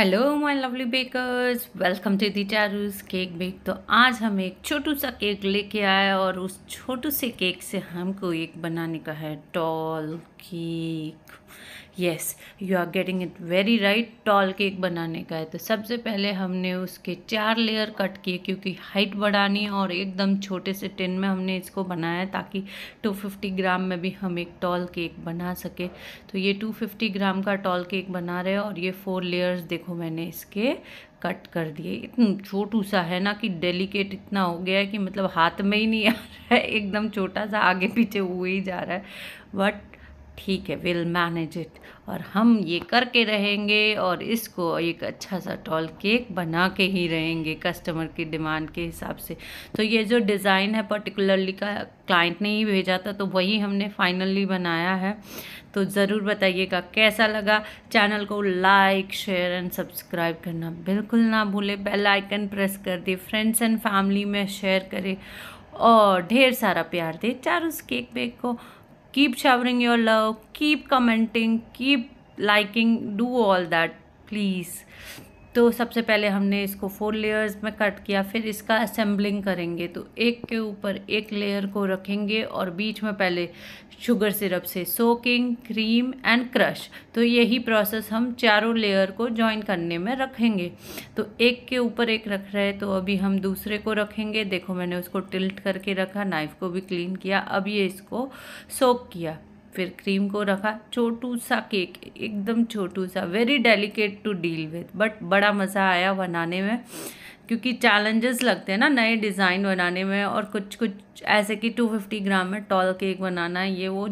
hello my lovely bakers welcome to the Charu's cake bake तो आज हम एक छोटू सा केक लेके आए और उस छोटू से केक से हमको एक बनाने का है tall cake yes you are getting it very right tall cake बनाने का है तो सबसे पहले हमने उसके चार लेयर कट किए क्योंकि हाइट बढ़ानी है और एकदम छोटे से टिन में हमने इसको बनाया ताकि 250 ग्राम में भी हम एक टॉल केक बना सके तो ये 250 ग्राम का टॉल केक बना रहे हैं और ये फोर लेयर्स देखो मैंने इसके कट कर दिए इतना छोटू सा है ना कि डेलिकेट इतना हो गया है कि मतलब हाथ में ही नहीं आ रहा है एकदम छोटा सा आगे पीछे हुए ही जा रहा है बट ठीक है विल मैनेज इट और हम ये करके रहेंगे और इसको एक अच्छा सा टॉल केक बना के ही रहेंगे कस्टमर की डिमांड के हिसाब से तो ये जो डिज़ाइन है पर्टिकुलरली का क्लाइंट ने ही भेजा था तो वही हमने फाइनली बनाया है तो ज़रूर बताइएगा कैसा लगा चैनल को लाइक शेयर एंड सब्सक्राइब करना बिल्कुल ना भूले बेल आइकन प्रेस कर दे फ्रेंड्स एंड फैमिली में शेयर करें और ढेर सारा प्यार दे चारों केक बेक को keep showering your love keep commenting keep liking do all that please तो सबसे पहले हमने इसको फोर लेयर्स में कट किया फिर इसका असेंबलिंग करेंगे तो एक के ऊपर एक लेयर को रखेंगे और बीच में पहले शुगर सिरप से सोकिंग क्रीम एंड क्रश तो यही प्रोसेस हम चारों लेयर को जॉइन करने में रखेंगे तो एक के ऊपर एक रख रहे हैं तो अभी हम दूसरे को रखेंगे देखो मैंने उसको टिल्ट करके रखा नाइफ़ को भी क्लीन किया अब ये इसको सोक किया फिर क्रीम को रखा छोटू सा केक एकदम छोटू सा very delicate to deal with but बड़ा मज़ा आया बनाने में क्योंकि चैलेंजेस लगते हैं ना नए डिज़ाइन बनाने में और कुछ कुछ ऐसे कि 250 ग्राम में टॉल केक बनाना है ये वो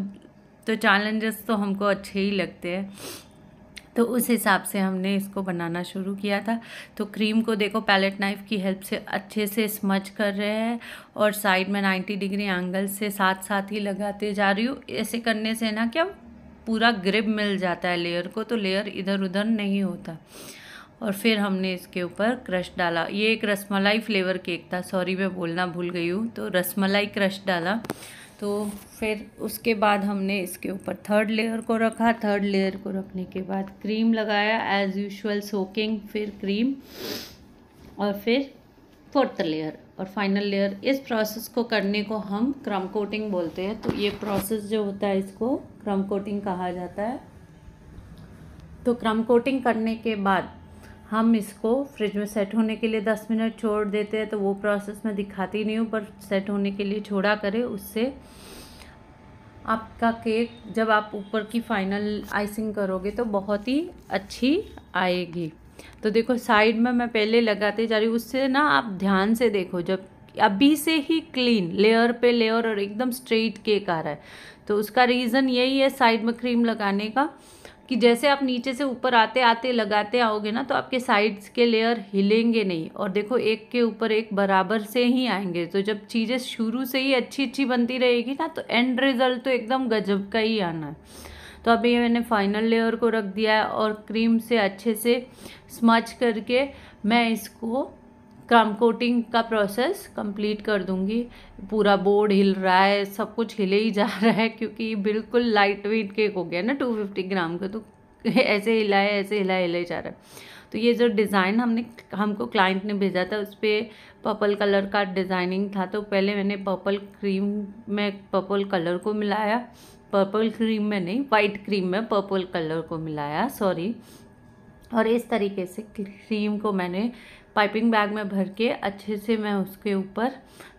तो चैलेंजेस तो हमको अच्छे ही लगते हैं तो उस हिसाब से हमने इसको बनाना शुरू किया था तो क्रीम को देखो पैलेट नाइफ की हेल्प से अच्छे से स्मच कर रहे हैं और साइड में 90 डिग्री एंगल से साथ साथ ही लगाते जा रही हूँ ऐसे करने से ना क्या पूरा ग्रिप मिल जाता है लेयर को तो लेयर इधर उधर नहीं होता और फिर हमने इसके ऊपर क्रश डाला ये एक रसमलाई फ्लेवर केक था सॉरी मैं बोलना भूल गई हूँ तो रसमलाई क्रश डाला तो फिर उसके बाद हमने इसके ऊपर थर्ड लेयर को रखा थर्ड लेयर को रखने के बाद क्रीम लगाया एज़ यूजल सोकिंग फिर क्रीम और फिर फोर्थ लेयर और फाइनल लेयर इस प्रोसेस को करने को हम क्रम कोटिंग बोलते हैं तो ये प्रोसेस जो होता है इसको क्रम कोटिंग कहा जाता है तो क्रम कोटिंग करने के बाद हम इसको फ्रिज में सेट होने के लिए दस मिनट छोड़ देते हैं तो वो प्रोसेस मैं दिखाती नहीं हूँ पर सेट होने के लिए छोड़ा करें उससे आपका केक जब आप ऊपर की फाइनल आइसिंग करोगे तो बहुत ही अच्छी आएगी तो देखो साइड में मैं पहले लगाते जा रही हूँ उससे ना आप ध्यान से देखो जब अभी से ही क्लीन लेयर पे लेयर और एकदम स्ट्रेट केक आ रहा है तो उसका रीज़न यही है साइड में क्रीम लगाने का कि जैसे आप नीचे से ऊपर आते आते लगाते आओगे ना तो आपके साइड्स के लेयर हिलेंगे नहीं और देखो एक के ऊपर एक बराबर से ही आएंगे तो जब चीज़ें शुरू से ही अच्छी अच्छी बनती रहेगी ना तो एंड रिज़ल्ट तो एकदम गजब का ही आना है तो अभी मैंने फाइनल लेयर को रख दिया है और क्रीम से अच्छे से स्मच करके मैं इसको क्रम कोटिंग का प्रोसेस कंप्लीट कर दूंगी पूरा बोर्ड हिल रहा है सब कुछ हिले ही जा रहा है क्योंकि बिल्कुल लाइट वेट केक हो गया ना टू फिफ्टी ग्राम का तो ऐसे हिला है ऐसे हिला हिला ही जा रहा है तो ये जो डिज़ाइन हमने हमको क्लाइंट ने भेजा था उस पर पर्पल कलर का डिज़ाइनिंग था तो पहले मैंने पर्पल क्रीम में पर्पल कलर को मिलाया पर्पल क्रीम में नहीं वाइट क्रीम में पर्पल कलर को मिलाया सॉरी और इस तरीके से क्रीम को मैंने पाइपिंग बैग में भर के अच्छे से मैं उसके ऊपर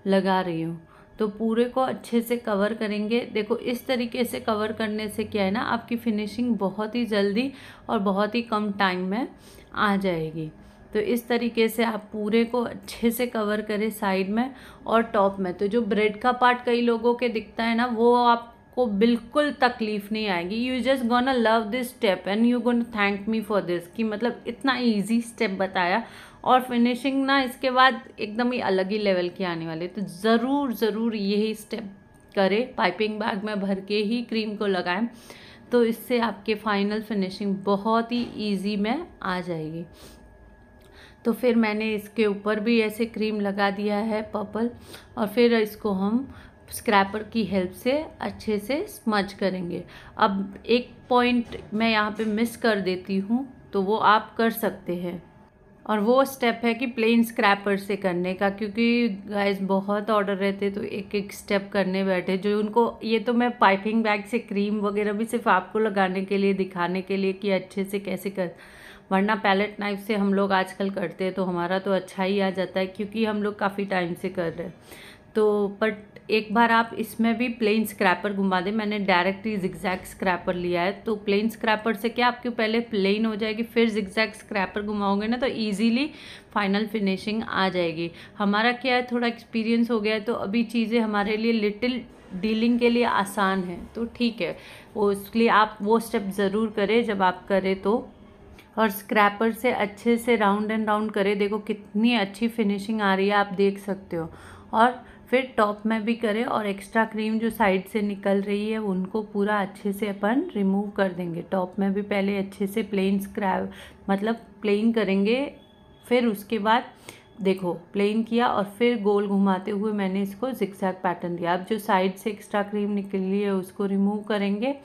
लगा रही हूँ तो पूरे को अच्छे से कवर करेंगे देखो इस तरीके से कवर करने से क्या है ना आपकी फिनिशिंग बहुत ही जल्दी और बहुत ही कम टाइम में आ जाएगी तो इस तरीके से आप पूरे को अच्छे से कवर करें साइड में और टॉप में तो जो ब्रेड का पार्ट कई लोगों के दिखता है ना वो आप आपको बिल्कुल तकलीफ़ नहीं आएगी you just gonna love this step and you gonna thank me for this कि मतलब इतना ईजी स्टेप बताया और फिनिशिंग ना इसके बाद एकदम ही अलग ही लेवल की आने वाली तो ज़रूर ज़रूर यही स्टेप करें पाइपिंग बैग में भर के ही क्रीम को लगाएं तो इससे आपके फाइनल फिनिशिंग बहुत ही ईजी में आ जाएगी तो फिर मैंने इसके ऊपर भी ऐसे क्रीम लगा दिया है पर्पल और फिर इसको हम स्क्रैपर की हेल्प से अच्छे से स्मच करेंगे अब एक पॉइंट मैं यहाँ पे मिस कर देती हूँ तो वो आप कर सकते हैं और वो स्टेप है कि प्लेन स्क्रैपर से करने का क्योंकि गाइस बहुत ऑर्डर रहते तो एक एक स्टेप करने बैठे जो उनको ये तो मैं पाइपिंग बैग से क्रीम वगैरह भी सिर्फ आपको लगाने के लिए दिखाने के लिए कि अच्छे से कैसे कर वरना पैलेट नाइफ से हम लोग आजकल करते हैं तो हमारा तो अच्छा ही आ जाता है क्योंकि हम लोग काफ़ी टाइम से कर रहे हैं तो बट एक बार आप इसमें भी प्लेन स्क्रैपर घुमा दें मैंने डायरेक्ट ही जिक्जैक स्क्रैपर लिया है तो प्लेन स्क्रैपर से क्या आपके पहले प्लेन हो जाएगी फिर जिक्जैक स्क्रैपर घुमाओगे ना तो ईजीली फाइनल फिनिशिंग आ जाएगी हमारा क्या है थोड़ा एक्सपीरियंस हो गया है तो अभी चीज़ें हमारे लिए लिटिल डीलिंग के लिए आसान है तो ठीक है वो इसलिए आप वो स्टेप ज़रूर करें जब आप करें तो और स्क्रैपर से अच्छे से राउंड एंड राउंड करें देखो कितनी अच्छी फिनिशिंग आ रही है आप देख सकते हो और फिर टॉप में भी करें और एक्स्ट्रा क्रीम जो साइड से निकल रही है उनको पूरा अच्छे से अपन रिमूव कर देंगे टॉप में भी पहले अच्छे से प्लेन स्क्रैब मतलब प्लेन करेंगे फिर उसके बाद देखो प्लेन किया और फिर गोल घुमाते हुए मैंने इसको जिक्सैक पैटर्न दिया अब जो साइड से एक्स्ट्रा क्रीम निकली है उसको रिमूव करेंगे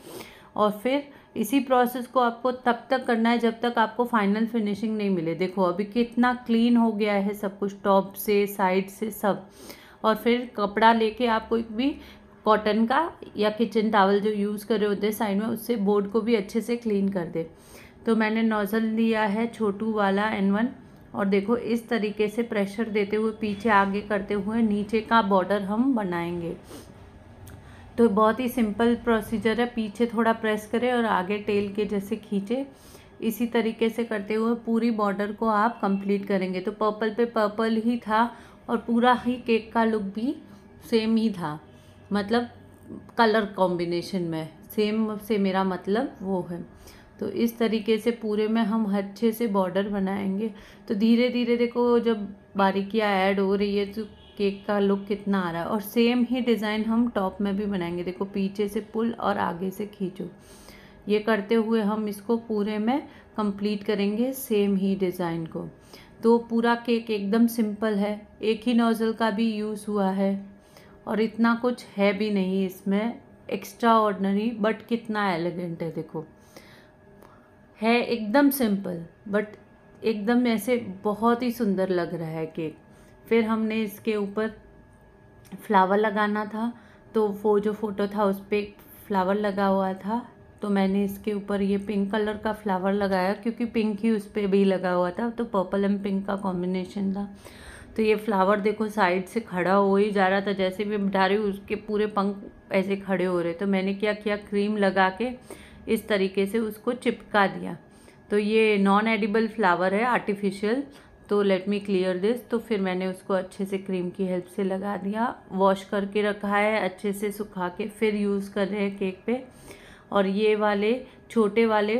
और फिर इसी प्रोसेस को आपको तब तक करना है जब तक आपको फाइनल फिनिशिंग नहीं मिले देखो अभी कितना क्लीन हो गया है सब कुछ टॉप से साइड से सब और फिर कपड़ा लेके आप कोई भी कॉटन का या किचन टावल जो यूज़ कर रहे होते हैं साइड में उससे बोर्ड को भी अच्छे से क्लीन कर दे तो मैंने नोज़ल लिया है छोटू वाला एन वन और देखो इस तरीके से प्रेशर देते हुए पीछे आगे करते हुए नीचे का बॉर्डर हम बनाएंगे तो बहुत ही सिंपल प्रोसीजर है पीछे थोड़ा प्रेस करें और आगे टेल के जैसे खींचे इसी तरीके से करते हुए पूरी बॉर्डर को आप कंप्लीट करेंगे तो पर्पल पे पर्पल ही था और पूरा ही केक का लुक भी सेम ही था मतलब कलर कॉम्बिनेशन में सेम से मेरा मतलब वो है तो इस तरीके से पूरे में हम अच्छे से बॉर्डर बनाएंगे तो धीरे धीरे देखो जब बारीकियाँ ऐड हो रही है तो केक का लुक कितना आ रहा है और सेम ही डिज़ाइन हम टॉप में भी बनाएंगे देखो पीछे से पुल और आगे से खींचो ये करते हुए हम इसको पूरे में कंप्लीट करेंगे सेम ही डिज़ाइन को तो पूरा केक एकदम सिंपल है एक ही नोज़ल का भी यूज़ हुआ है और इतना कुछ है भी नहीं इसमें एक्स्ट्रा ऑर्डनरी बट कितना एलिगेंट है देखो है एकदम सिंपल बट एकदम ऐसे बहुत ही सुंदर लग रहा है केक फिर हमने इसके ऊपर फ्लावर लगाना था तो वो जो फ़ोटो था उस पर फ्लावर लगा हुआ था तो मैंने इसके ऊपर ये पिंक कलर का फ्लावर लगाया क्योंकि पिंक ही उस पर भी लगा हुआ था तो पर्पल एंड पिंक का कॉम्बिनेशन था तो ये फ्लावर देखो साइड से खड़ा हो ही जा रहा था जैसे भी बिठा रही उसके पूरे पंख ऐसे खड़े हो रहे तो मैंने क्या किया क्रीम लगा के इस तरीके से उसको चिपका दिया तो ये नॉन एडिबल फ्लावर है आर्टिफिशियल तो लेट मी क्लियर दिस तो फिर मैंने उसको अच्छे से क्रीम की हेल्प से लगा दिया वॉश करके रखा है अच्छे से सुखा के फिर यूज़ कर रहे हैं केक पे और ये वाले छोटे वाले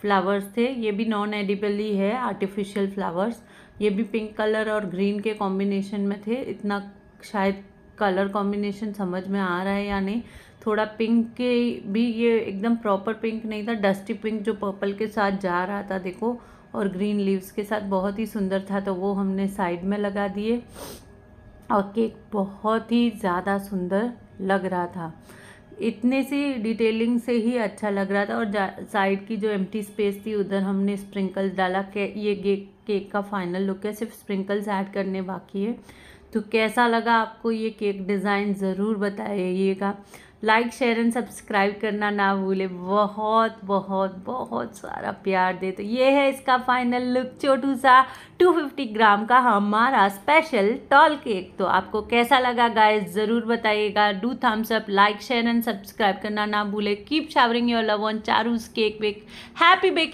फ्लावर्स थे ये भी नॉन एडिबल ही है आर्टिफिशियल फ्लावर्स ये भी पिंक कलर और ग्रीन के कॉम्बिनेशन में थे इतना शायद कलर कॉम्बिनेशन समझ में आ रहा है या नहीं थोड़ा पिंक के भी ये एकदम प्रॉपर पिंक नहीं था डस्टी पिंक जो पर्पल के साथ जा रहा था देखो और ग्रीन लीव्स के साथ बहुत ही सुंदर था तो वो हमने साइड में लगा दिए और केक बहुत ही ज़्यादा सुंदर लग रहा था इतने सी डिटेलिंग से ही अच्छा लग रहा था और साइड की जो एम्प्टी स्पेस थी उधर हमने स्प्रिंकल्स डाला के ये केक केक का फाइनल लुक है सिर्फ स्प्रिंकल्स ऐड करने बाकी है तो कैसा लगा आपको ये केक डिज़ाइन ज़रूर बताइएगा लाइक शेयर एंड सब्सक्राइब करना ना भूले बहुत बहुत बहुत सारा प्यार दे तो ये है इसका फाइनल लुक छोटू सा 250 ग्राम का हमारा स्पेशल टॉल केक तो आपको कैसा लगा गाइस ज़रूर बताइएगा do thumbs up like share and subscribe करना ना भूले keep showering your love on Charu's cake bake happy baking